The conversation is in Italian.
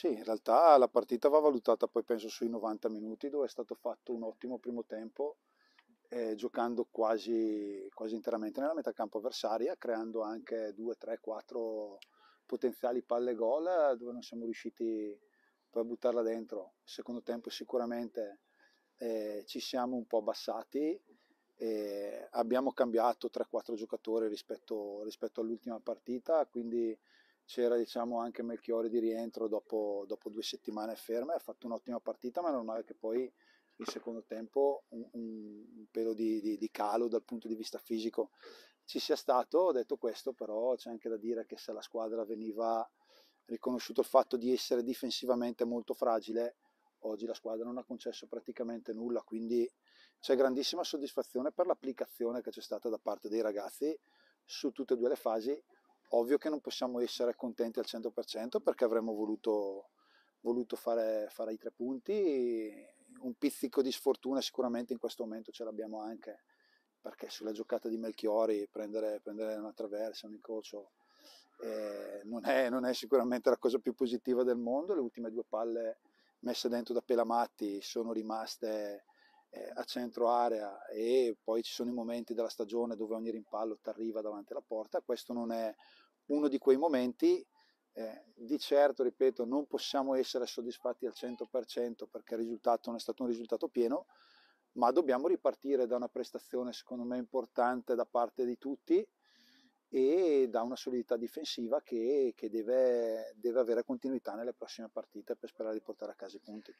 Sì, in realtà la partita va valutata poi penso sui 90 minuti dove è stato fatto un ottimo primo tempo eh, giocando quasi, quasi, interamente nella metà campo avversaria, creando anche 2, 3, 4 potenziali palle gol dove non siamo riusciti poi a buttarla dentro. Secondo tempo sicuramente eh, ci siamo un po' abbassati, eh, abbiamo cambiato 3-4 giocatori rispetto, rispetto all'ultima partita, quindi c'era diciamo, anche Melchiori di rientro dopo, dopo due settimane ferme, ha fatto un'ottima partita, ma non è che poi il secondo tempo un, un pelo di, di, di, calo dal punto di vista fisico ci sia stato. Ho detto questo, però c'è anche da dire che se la squadra veniva riconosciuto il fatto di essere difensivamente molto fragile, oggi la squadra non ha concesso praticamente nulla, quindi c'è grandissima soddisfazione per l'applicazione che c'è stata da parte dei ragazzi su tutte e due le fasi Ovvio che non possiamo essere contenti al 100% perché avremmo voluto, voluto fare, fare, i tre punti, un pizzico di sfortuna sicuramente in questo momento ce l'abbiamo anche, perché sulla giocata di Melchiori prendere, prendere una traversa, un incrocio, eh, non, è, non è sicuramente la cosa più positiva del mondo, le ultime due palle messe dentro da Pelamatti sono rimaste eh, a centro area e poi ci sono i momenti della stagione dove ogni rimpallo ti arriva davanti alla porta, questo non è uno di quei momenti. Eh, di certo, ripeto, non possiamo essere soddisfatti al 100% perché il risultato non è stato un risultato pieno, ma dobbiamo ripartire da una prestazione secondo me importante da parte di tutti e da una solidità difensiva che, che deve, deve avere continuità nelle prossime partite per sperare di portare a casa i punti.